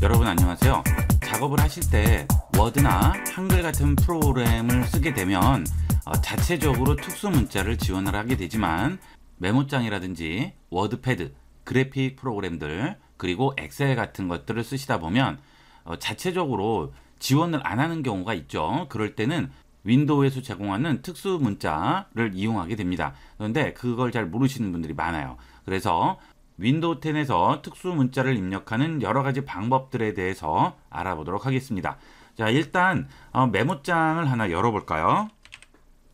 여러분 안녕하세요 작업을 하실 때 워드나 한글 같은 프로그램을 쓰게 되면 어, 자체적으로 특수 문자를 지원을 하게 되지만 메모장이라든지 워드패드, 그래픽 프로그램들 그리고 엑셀 같은 것들을 쓰시다 보면 어, 자체적으로 지원을 안 하는 경우가 있죠 그럴 때는 윈도우에서 제공하는 특수 문자를 이용하게 됩니다. 그런데 그걸 잘 모르시는 분들이 많아요. 그래서 윈도우 10에서 특수 문자를 입력하는 여러 가지 방법들에 대해서 알아보도록 하겠습니다. 자, 일단 어, 메모장을 하나 열어볼까요?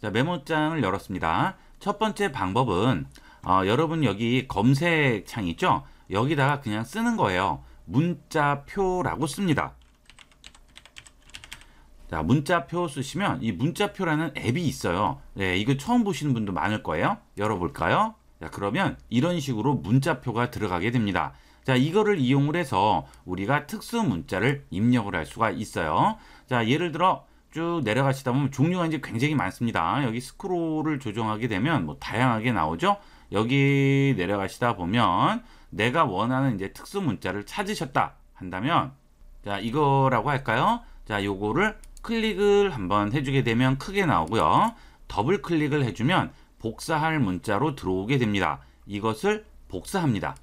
자, 메모장을 열었습니다. 첫 번째 방법은 어, 여러분 여기 검색창 있죠? 여기다가 그냥 쓰는 거예요. 문자표라고 씁니다. 자, 문자표 쓰시면 이 문자표라는 앱이 있어요. 네, 이거 처음 보시는 분도 많을 거예요. 열어볼까요? 자, 그러면 이런 식으로 문자표가 들어가게 됩니다. 자, 이거를 이용을 해서 우리가 특수 문자를 입력을 할 수가 있어요. 자, 예를 들어 쭉 내려가시다 보면 종류가 이제 굉장히 많습니다. 여기 스크롤을 조정하게 되면 뭐 다양하게 나오죠. 여기 내려가시다 보면 내가 원하는 이제 특수 문자를 찾으셨다 한다면 자, 이거라고 할까요? 자, 요거를 클릭을 한번 해주게 되면 크게 나오고요. 더블 클릭을 해주면 복사할 문자로 들어오게 됩니다. 이것을 복사합니다.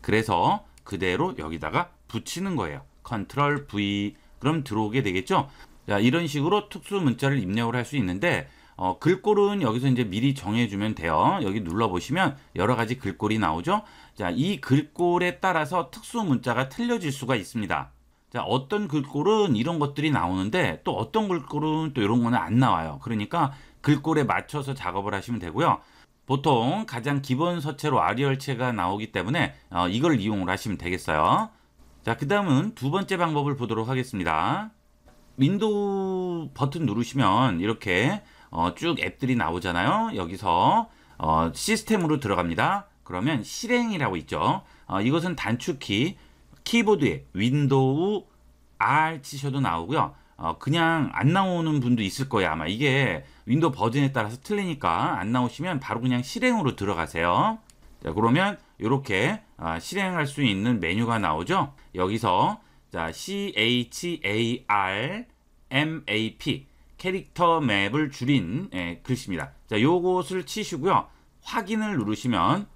그래서 그대로 여기다가 붙이는 거예요. 컨트롤 V 그럼 들어오게 되겠죠? 자, 이런 식으로 특수 문자를 입력을 할 수 있는데 어, 글꼴은 여기서 이제 미리 정해주면 돼요. 여기 눌러보시면 여러 가지 글꼴이 나오죠. 자, 이 글꼴에 따라서 특수 문자가 틀려질 수가 있습니다. 자, 어떤 글꼴은 이런 것들이 나오는데 또 어떤 글꼴은 또 이런 거는 안 나와요. 그러니까 글꼴에 맞춰서 작업을 하시면 되고요. 보통 가장 기본 서체로 아리얼체가 나오기 때문에 어, 이걸 이용을 하시면 되겠어요. 자, 그 다음은 두 번째 방법을 보도록 하겠습니다. 윈도우 버튼 누르시면 이렇게 어, 쭉 앱들이 나오잖아요. 여기서 어, 시스템으로 들어갑니다. 그러면 실행이라고 있죠. 어, 이것은 단축키 키보드에 윈도우 R 치셔도 나오고요. 어, 그냥 안 나오는 분도 있을 거예요. 아마 이게 윈도우 버전에 따라서 틀리니까 안 나오시면 바로 그냥 실행으로 들어가세요. 자, 그러면 이렇게 어, 실행할 수 있는 메뉴가 나오죠. 여기서 자, CHAR MAP 캐릭터 맵을 줄인 예, 글씨입니다. 자, 요것을 치시고요. 확인을 누르시면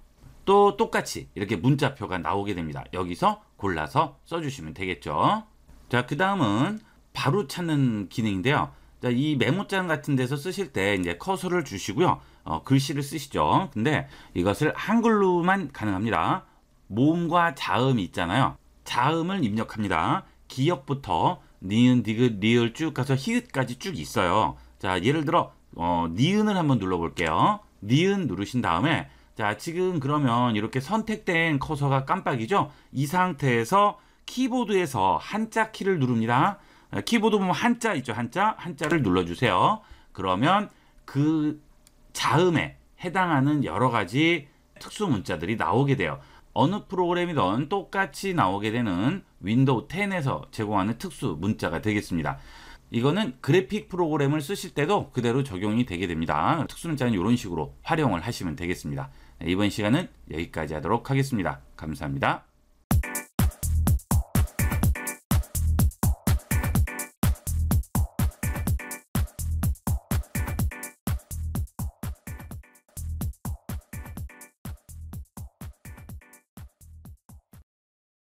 또 똑같이 이렇게 문자표가 나오게 됩니다. 여기서 골라서 써주시면 되겠죠. 자, 그 다음은 바로 찾는 기능인데요. 자, 이 메모장 같은 데서 쓰실 때 이제 커서를 주시고요. 어, 글씨를 쓰시죠. 근데 이것을 한글로만 가능합니다. 모음과 자음이 있잖아요. 자음을 입력합니다. 기역부터 니은, 디귿, 리을 쭉 가서 히읗까지 쭉 있어요. 자, 예를 들어 어, 니은을 한번 눌러볼게요. 니은 누르신 다음에 자, 지금 그러면 이렇게 선택된 커서가 깜빡이죠? 이 상태에서 키보드에서 한자 키를 누릅니다. 어, 키보드 보면 한자 있죠? 한자? 한자를 눌러주세요. 그러면 그 자음에 해당하는 여러 가지 특수 문자들이 나오게 돼요. 어느 프로그램이든 똑같이 나오게 되는 윈도우 10에서 제공하는 특수 문자가 되겠습니다. 이거는 그래픽 프로그램을 쓰실 때도 그대로 적용이 되게 됩니다. 특수 문자는 이런 식으로 활용을 하시면 되겠습니다. 네, 이번 시간은 여기까지 하도록 하겠습니다. 감사합니다.